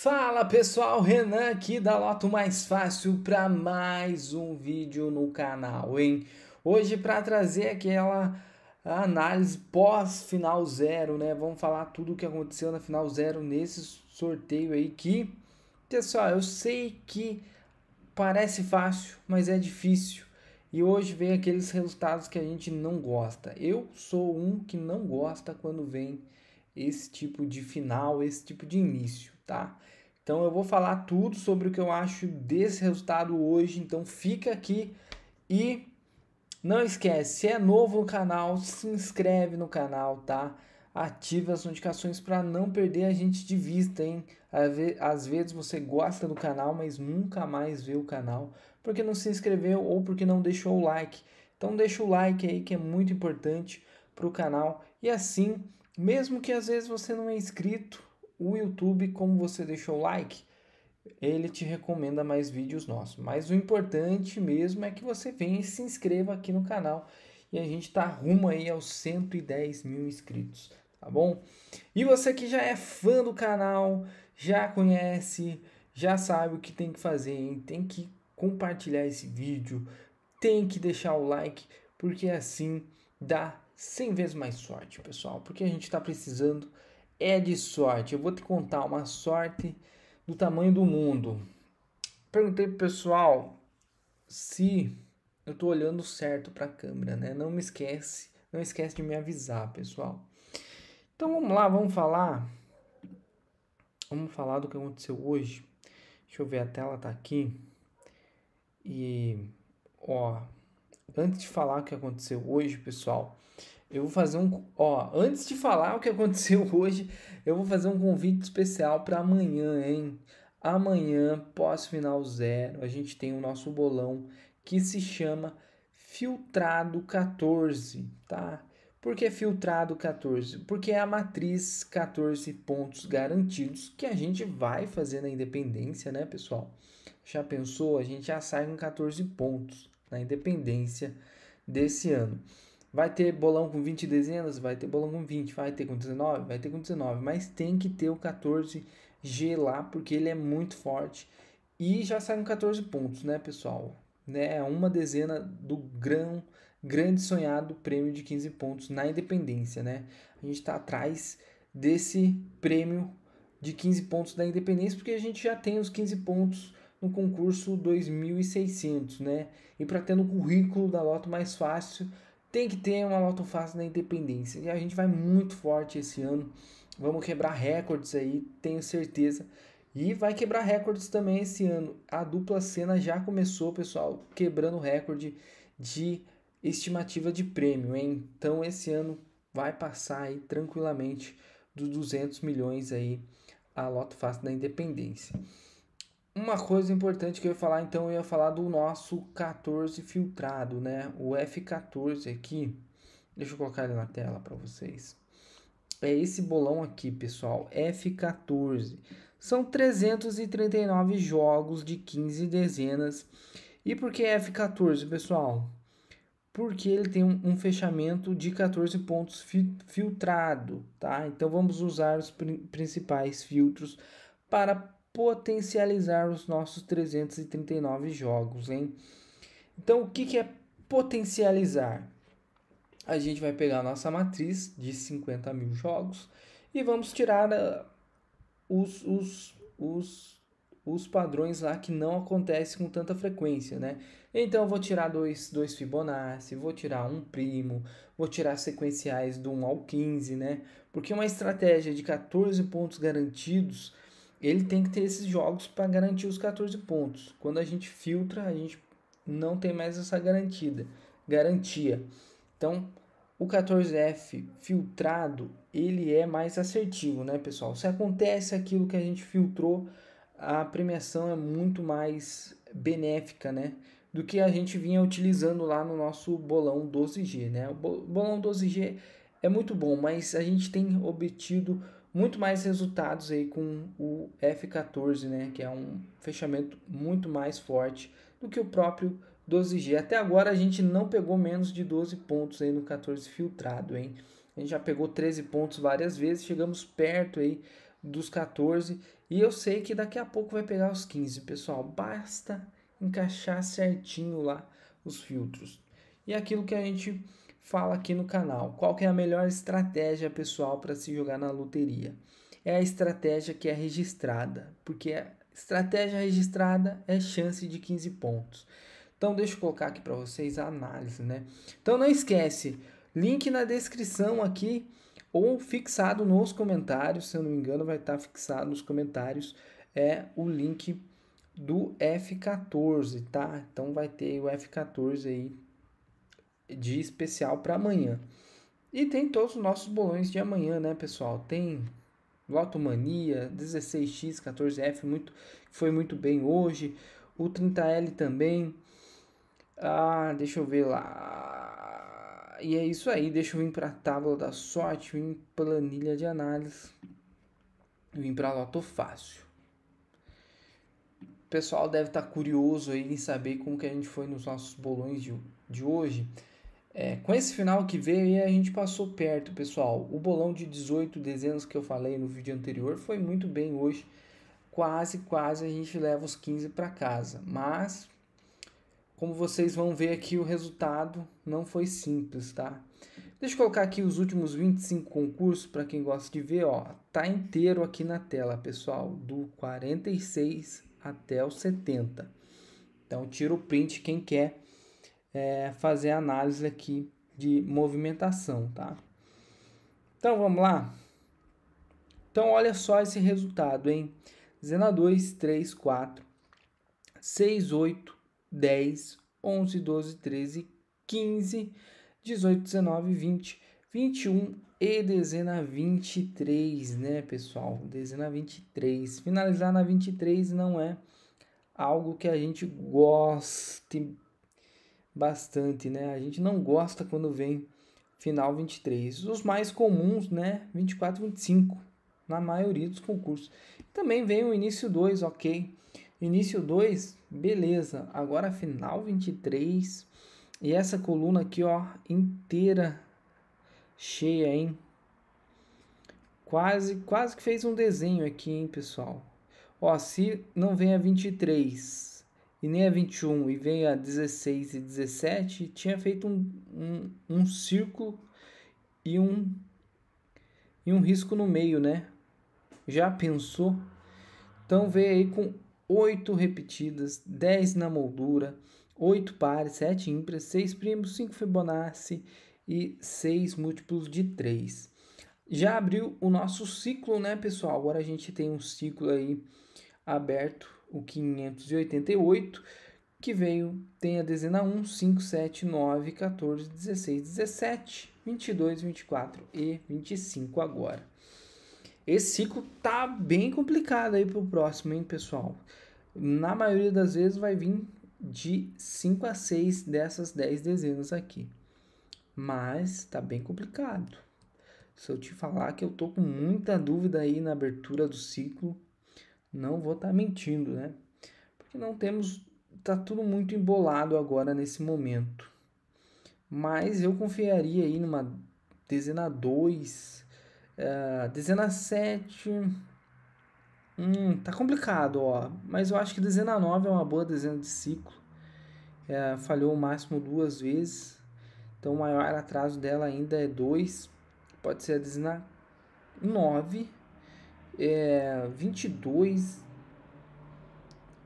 Fala pessoal, Renan aqui da Loto Mais Fácil para mais um vídeo no canal, hein? Hoje para trazer aquela análise pós final zero, né? Vamos falar tudo o que aconteceu na final zero nesse sorteio aí que, pessoal, eu sei que parece fácil, mas é difícil. E hoje vem aqueles resultados que a gente não gosta. Eu sou um que não gosta quando vem esse tipo de final, esse tipo de início, tá? Então eu vou falar tudo sobre o que eu acho desse resultado hoje, então fica aqui e não esquece, se é novo no canal, se inscreve no canal, tá? Ativa as notificações para não perder a gente de vista, hein? Às vezes você gosta do canal, mas nunca mais vê o canal porque não se inscreveu ou porque não deixou o like. Então deixa o like aí que é muito importante para o canal e assim, mesmo que às vezes você não é inscrito, o YouTube, como você deixou o like, ele te recomenda mais vídeos nossos. Mas o importante mesmo é que você venha e se inscreva aqui no canal. E a gente tá rumo aí aos 110 mil inscritos, tá bom? E você que já é fã do canal, já conhece, já sabe o que tem que fazer, hein? Tem que compartilhar esse vídeo, tem que deixar o like, porque assim dá 100 vezes mais sorte, pessoal. Porque a gente está precisando é de sorte. Eu vou te contar uma sorte do tamanho do mundo. Perguntei pro pessoal se eu tô olhando certo para a câmera, né? Não me esquece, não esquece de me avisar, pessoal. Então vamos lá, vamos falar. Vamos falar do que aconteceu hoje. Deixa eu ver a tela tá aqui. E ó, antes de falar o que aconteceu hoje, pessoal, eu vou fazer um. Ó, antes de falar o que aconteceu hoje, eu vou fazer um convite especial para amanhã, hein? Amanhã, pós-final zero, a gente tem o nosso bolão que se chama Filtrado 14, tá? Por que filtrado 14? Porque é a matriz 14 pontos garantidos que a gente vai fazer na independência, né, pessoal? Já pensou? A gente já sai com 14 pontos na independência desse ano. Vai ter bolão com 20 dezenas? Vai ter bolão com 20. Vai ter com 19? Vai ter com 19. Mas tem que ter o 14G lá, porque ele é muito forte. E já saem 14 pontos, né, pessoal? Né, é uma dezena do grão, grande sonhado prêmio de 15 pontos na independência, né? A gente tá atrás desse prêmio de 15 pontos da independência, porque a gente já tem os 15 pontos no concurso 2600, né? E para ter no currículo da Loto mais fácil, tem que ter uma Lotofácil na independência. E a gente vai muito forte esse ano. Vamos quebrar recordes aí, tenho certeza. E vai quebrar recordes também esse ano. A dupla cena já começou, pessoal, quebrando recorde de estimativa de prêmio. Hein? Então esse ano vai passar aí tranquilamente dos 200 milhões aí a Loto Fácil da Independência. Uma coisa importante que eu ia falar, então, eu ia falar do nosso 14 filtrado, né? O F14 aqui. Deixa eu colocar ele na tela para vocês. É esse bolão aqui, pessoal, F14. São 339 jogos de 15 dezenas. E por que F14, pessoal? Porque ele tem um, fechamento de 14 pontos fi filtrado, tá? Então vamos usar os principais filtros para potencializar os nossos 339 jogos, hein? Então, o que, que é potencializar? A gente vai pegar a nossa matriz de 50 mil jogos e vamos tirar uh, os, os, os, os padrões lá que não acontecem com tanta frequência, né? Então eu vou tirar dois, dois Fibonacci, vou tirar um primo, vou tirar sequenciais do 1 ao 15, né? Porque uma estratégia de 14 pontos garantidos ele tem que ter esses jogos para garantir os 14 pontos. Quando a gente filtra, a gente não tem mais essa garantida, garantia. Então, o 14F filtrado, ele é mais assertivo, né, pessoal? Se acontece aquilo que a gente filtrou, a premiação é muito mais benéfica, né? Do que a gente vinha utilizando lá no nosso bolão 12G, né? O bolão 12G é muito bom, mas a gente tem obtido muito mais resultados aí com o F14, né? Que é um fechamento muito mais forte do que o próprio 12G. Até agora a gente não pegou menos de 12 pontos aí no 14 filtrado, hein? A gente já pegou 13 pontos várias vezes, chegamos perto aí dos 14 e eu sei que daqui a pouco vai pegar os 15, pessoal. Basta encaixar certinho lá os filtros. E é aquilo que a gente fala aqui no canal. Qual é a melhor estratégia pessoal para se jogar na loteria? É a estratégia que é registrada, porque estratégia registrada é chance de 15 pontos. Então deixa eu colocar aqui para vocês a análise, né? Então não esquece, link na descrição aqui ou fixado nos comentários, se eu não me engano, vai estar tá fixado nos comentários é o link do F14, tá? Então vai ter o F14 aí de especial para amanhã. E tem todos os nossos bolões de amanhã, né, pessoal? Tem Lotomania, 16x, 14f, muito, foi muito bem hoje. O 30L também. Ah, deixa eu ver lá. E é isso aí, deixa eu vir para a tábua da sorte, vim planilha de análise, vim para Loto Fácil. O pessoal deve estar tá curioso aí em saber como que a gente foi nos nossos bolões de, de hoje. É, com esse final que veio, a gente passou perto, pessoal. O bolão de 18 dezenas que eu falei no vídeo anterior foi muito bem hoje. Quase, quase a gente leva os 15 para casa. Mas, como vocês vão ver aqui, o resultado não foi simples, tá? Deixa eu colocar aqui os últimos 25 concursos para quem gosta de ver, ó. Tá inteiro aqui na tela, pessoal, do 46 até o 70. Então, tira o print quem quer é, fazer a análise aqui de movimentação, tá? Então vamos lá? Então olha só esse resultado, hein? Dezena 2, 3, 4, 6, 8, 10, 11, 12, 13, 15, 18, 19, 20, 21 e dezena 23, né, pessoal? Dezena 23. Finalizar na 23 não é algo que a gente goste bastante, né? A gente não gosta quando vem final 23. Os mais comuns, né? 24 25, na maioria dos concursos. Também vem o início 2, ok. Início 2, beleza. Agora final 23. E essa coluna aqui, ó, inteira cheia, hein? Quase, quase que fez um desenho aqui, hein, pessoal? Ó, se não vem a 23, e nem a 21 e veio a 16 e 17, tinha feito um, um, um círculo e um, e um risco no meio, né? Já pensou? Então veio aí com 8 repetidas, 10 na moldura, 8 pares, 7 ímpares, 6 primos, 5 Fibonacci e 6 múltiplos de 3. Já abriu o nosso ciclo, né, pessoal? Agora a gente tem um ciclo aí aberto o 588, que veio, tem a dezena 1, 5, 7, 9, 14, 16, 17, 22, 24 e 25 agora. Esse ciclo tá bem complicado aí pro próximo, hein, pessoal? Na maioria das vezes vai vir de 5 a 6 dessas 10 dezenas aqui. Mas tá bem complicado. Se eu te falar que eu tô com muita dúvida aí na abertura do ciclo, não vou estar tá mentindo, né? Porque não temos, tá tudo muito embolado agora nesse momento. Mas eu confiaria aí numa dezena 2, uh, ah, dezena 7. Hum, tá complicado, ó. Mas eu acho que dezena 9 é uma boa dezena de ciclo. Uh, falhou o máximo duas vezes. Então o maior atraso dela ainda é 2. Pode ser a dezena 9 é, 22.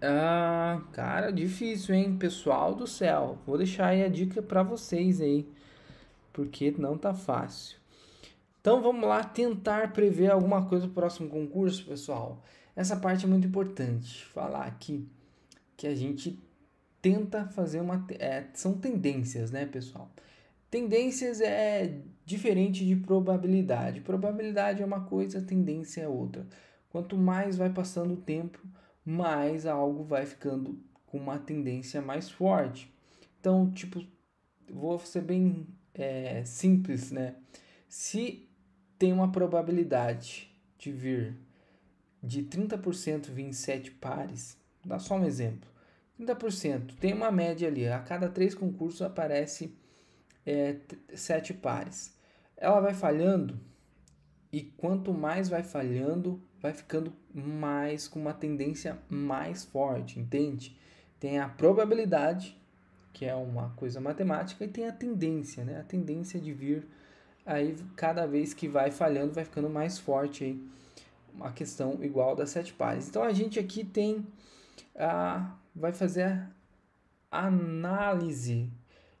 Ah, cara, difícil, hein? Pessoal do céu, vou deixar aí a dica para vocês aí, porque não tá fácil. Então vamos lá tentar prever alguma coisa pro próximo concurso, pessoal. Essa parte é muito importante falar aqui que a gente tenta fazer uma é, são tendências, né, pessoal? Tendências é diferente de probabilidade. Probabilidade é uma coisa, tendência é outra. Quanto mais vai passando o tempo, mais algo vai ficando com uma tendência mais forte. Então, tipo, vou ser bem é, simples, né? Se tem uma probabilidade de vir de 30% vir em 7 pares, dá só um exemplo. 30% tem uma média ali, a cada três concursos aparece é, sete pares. Ela vai falhando e quanto mais vai falhando, vai ficando mais com uma tendência mais forte, entende? Tem a probabilidade, que é uma coisa matemática, e tem a tendência, né? A tendência de vir aí cada vez que vai falhando, vai ficando mais forte aí a questão igual das sete pares. Então a gente aqui tem a vai fazer a análise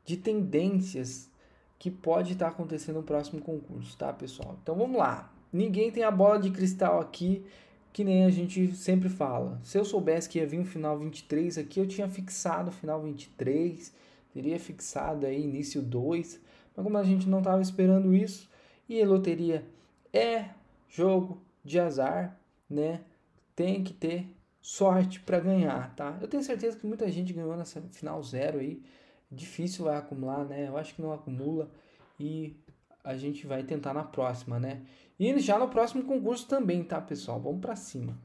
de tendências que pode estar tá acontecendo no próximo concurso, tá, pessoal? Então vamos lá. Ninguém tem a bola de cristal aqui, que nem a gente sempre fala. Se eu soubesse que ia vir o final 23 aqui, eu tinha fixado o final 23, teria fixado aí início 2, mas como a gente não estava esperando isso, e loteria é jogo de azar, né? Tem que ter sorte para ganhar, tá? Eu tenho certeza que muita gente ganhou nessa final zero aí, difícil vai acumular, né? Eu acho que não acumula e a gente vai tentar na próxima, né? E já no próximo concurso também, tá, pessoal? Vamos para cima.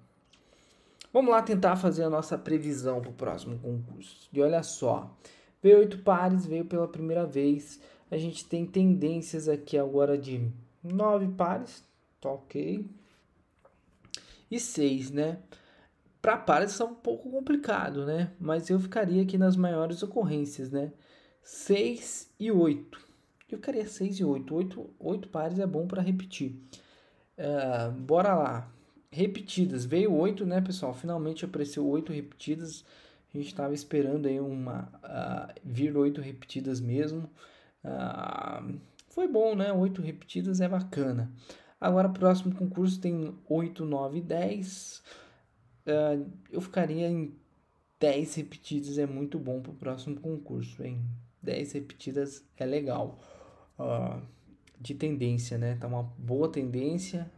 Vamos lá tentar fazer a nossa previsão para o próximo concurso. E olha só, veio oito pares, veio pela primeira vez. A gente tem tendências aqui agora de nove pares, tá ok. E seis, né? para pares é um pouco complicado, né? Mas eu ficaria aqui nas maiores ocorrências, né? 6 e 8. Eu ficaria 6 e 8. 8, 8 pares é bom para repetir. Uh, bora lá. Repetidas. Veio 8, né, pessoal? Finalmente apareceu 8 repetidas. A gente estava esperando aí uma uh, vir 8 repetidas mesmo. Uh, foi bom, né? 8 repetidas é bacana. Agora, próximo concurso tem 8, 9 e 10 eu ficaria em 10 repetidas, é muito bom para o próximo concurso, hein? 10 repetidas é legal. Uh, de tendência, né? Tá uma boa tendência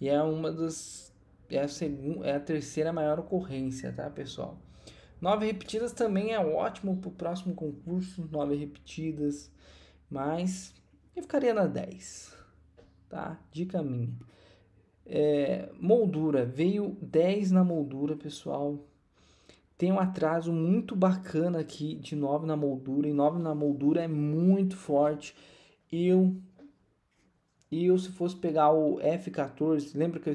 e é uma das. É a, segunda, é a terceira maior ocorrência, tá, pessoal? Nove repetidas também é ótimo para o próximo concurso, nove repetidas, mas eu ficaria na 10, tá? Dica minha. É, moldura, veio 10 na moldura, pessoal. Tem um atraso muito bacana aqui de 9 na moldura, e 9 na moldura é muito forte. Eu, eu se fosse pegar o F14, lembra que eu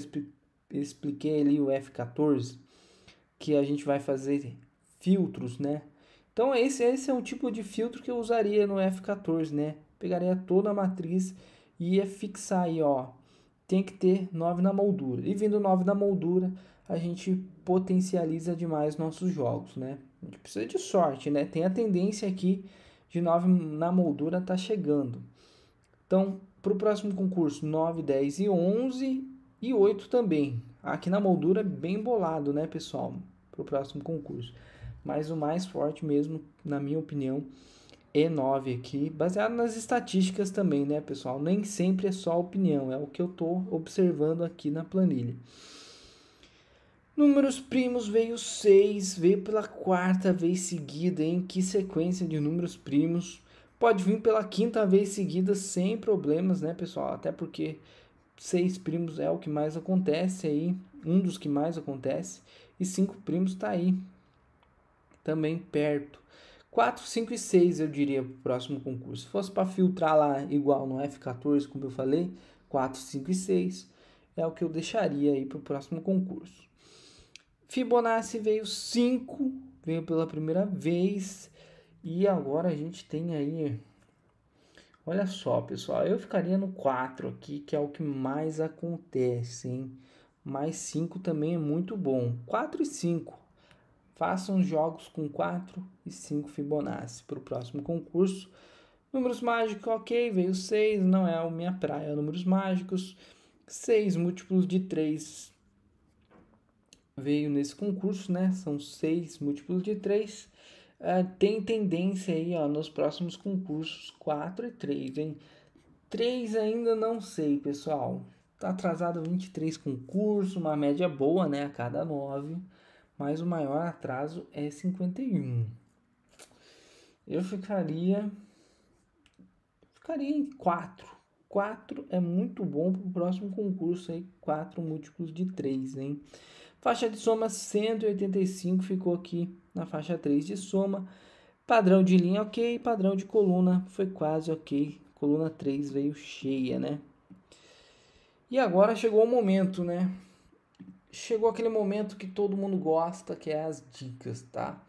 expliquei ali o F14? Que a gente vai fazer filtros, né? Então esse, esse é o tipo de filtro que eu usaria no F14, né? Pegaria toda a matriz e ia fixar aí, ó tem que ter 9 na moldura. E vindo 9 na moldura, a gente potencializa demais nossos jogos, né? A gente precisa de sorte, né? Tem a tendência aqui de 9 na moldura tá chegando. Então, para o próximo concurso, 9, 10 e 11 e 8 também. Aqui na moldura, bem bolado, né, pessoal? Para o próximo concurso. Mas o mais forte mesmo, na minha opinião, e9 aqui, baseado nas estatísticas também, né, pessoal? Nem sempre é só opinião, é o que eu tô observando aqui na planilha. Números primos veio 6, veio pela quarta vez seguida, em que sequência de números primos. Pode vir pela quinta vez seguida sem problemas, né, pessoal? Até porque seis primos é o que mais acontece aí, um dos que mais acontece, e cinco primos está aí também perto. 4, 5 e 6 eu diria para o próximo concurso. Se fosse para filtrar lá igual no F14, como eu falei, 4, 5 e 6 é o que eu deixaria aí para o próximo concurso. Fibonacci veio 5, veio pela primeira vez. E agora a gente tem aí. Olha só, pessoal, eu ficaria no 4 aqui, que é o que mais acontece, hein? Mais 5 também é muito bom. 4 e 5. Façam jogos com 4 e 5 Fibonacci para o próximo concurso. Números mágicos, ok, veio 6, não é a minha praia. Números mágicos, 6 múltiplos de 3 veio nesse concurso, né? São 6 múltiplos de 3. Uh, ah, tem tendência aí, ó, nos próximos concursos, 4 e 3, hein? 3 ainda não sei, pessoal. Tá atrasado 23 concursos, uma média boa, né? A cada 9 mas o maior atraso é 51. Eu ficaria ficaria em 4. 4 é muito bom para o próximo concurso aí, 4 múltiplos de 3, hein? Faixa de soma 185 ficou aqui na faixa 3 de soma. Padrão de linha OK, padrão de coluna foi quase OK. Coluna 3 veio cheia, né? E agora chegou o momento, né? chegou aquele momento que todo mundo gosta, que é as dicas, tá?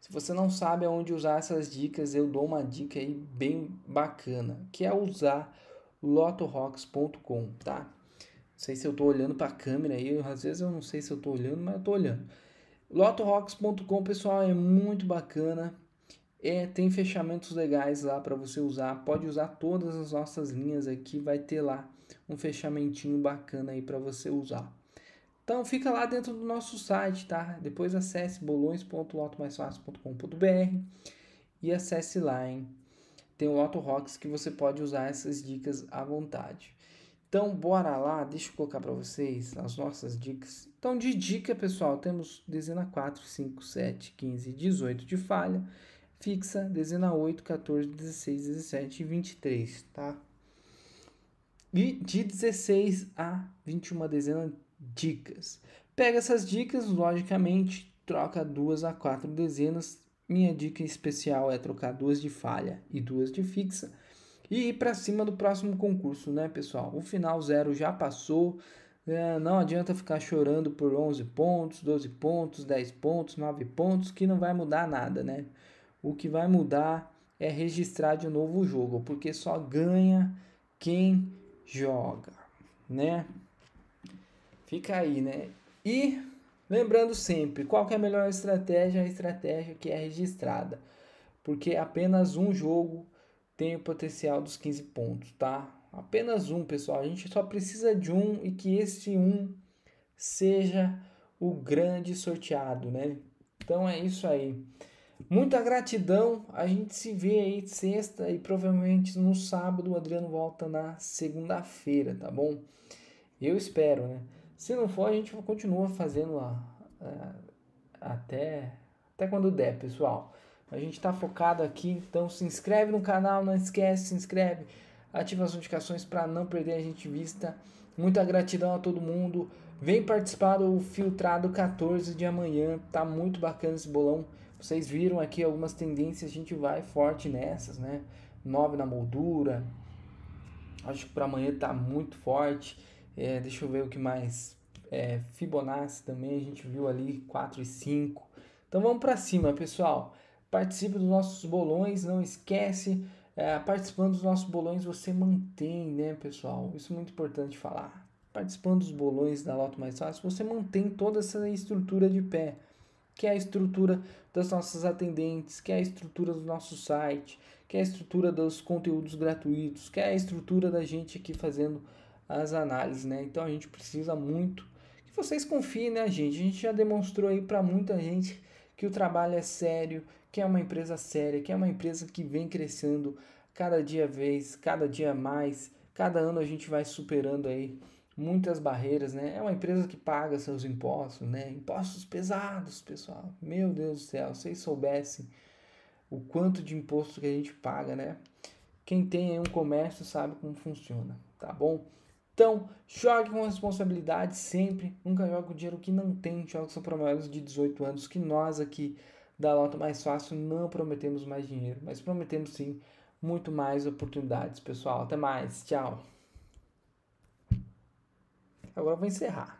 Se você não sabe aonde usar essas dicas, eu dou uma dica aí bem bacana, que é usar lotorocks.com, tá? Não sei se eu tô olhando para a câmera aí, às vezes eu não sei se eu tô olhando, mas eu tô olhando. lotorocks.com, pessoal, é muito bacana. É, tem fechamentos legais lá para você usar. Pode usar todas as nossas linhas aqui, vai ter lá um fechamentinho bacana aí para você usar. Então fica lá dentro do nosso site, tá? Depois acesse bolões.lotomaisfácil.com.br e acesse lá, hein? Tem o Loto Rocks que você pode usar essas dicas à vontade. Então bora lá, deixa eu colocar para vocês as nossas dicas. Então de dica, pessoal, temos dezena 4, 5, 7, 15, 18 de falha, fixa, dezena 8, 14, 16, 17 e 23, tá? E de 16 a 21 dezena dicas. Pega essas dicas, logicamente, troca duas a quatro dezenas. Minha dica especial é trocar duas de falha e duas de fixa e ir para cima do próximo concurso, né, pessoal? O final zero já passou. É, não adianta ficar chorando por 11 pontos, 12 pontos, 10 pontos, 9 pontos, que não vai mudar nada, né? O que vai mudar é registrar de novo o jogo, porque só ganha quem joga, né? Fica aí, né? E lembrando sempre, qual é a melhor estratégia? A estratégia que é registrada. Porque apenas um jogo tem o potencial dos 15 pontos, tá? Apenas um, pessoal. A gente só precisa de um e que esse um seja o grande sorteado, né? Então é isso aí. Muita gratidão. A gente se vê aí sexta e provavelmente no sábado o Adriano volta na segunda-feira, tá bom? Eu espero, né? Se não for, a gente continua fazendo a, a, é, até, até quando der, pessoal. A gente está focado aqui, então se inscreve no canal, não esquece, se inscreve, ativa as notificações para não perder a gente vista. Muita gratidão a todo mundo. Vem participar do Filtrado 14 de amanhã, tá muito bacana esse bolão. Vocês viram aqui algumas tendências, a gente vai forte nessas, né? 9 na moldura. Acho que para amanhã tá muito forte. É, deixa eu ver o que mais. É, Fibonacci também a gente viu ali 4 e 5. Então vamos para cima, pessoal. Participe dos nossos bolões, não esquece. É, participando dos nossos bolões você mantém, né, pessoal? Isso é muito importante falar. Participando dos bolões da Loto Mais Fácil, você mantém toda essa estrutura de pé, que é a estrutura das nossas atendentes, que é a estrutura do nosso site, que é a estrutura dos conteúdos gratuitos, que é a estrutura da gente aqui fazendo as análises, né? Então a gente precisa muito que vocês confiem, né, gente? A gente já demonstrou aí para muita gente que o trabalho é sério, que é uma empresa séria, que é uma empresa que vem crescendo cada dia vez, cada dia mais, cada ano a gente vai superando aí muitas barreiras, né? É uma empresa que paga seus impostos, né? Impostos pesados, pessoal. Meu Deus do céu, se vocês soubessem o quanto de imposto que a gente paga, né? Quem tem um comércio sabe como funciona, tá bom? Então, jogue com responsabilidade sempre. Nunca jogue com dinheiro que não tem. Jogue só para maiores de 18 anos, que nós aqui da Lota Mais Fácil não prometemos mais dinheiro, mas prometemos sim muito mais oportunidades, pessoal. Até mais. Tchau. Agora eu vou encerrar.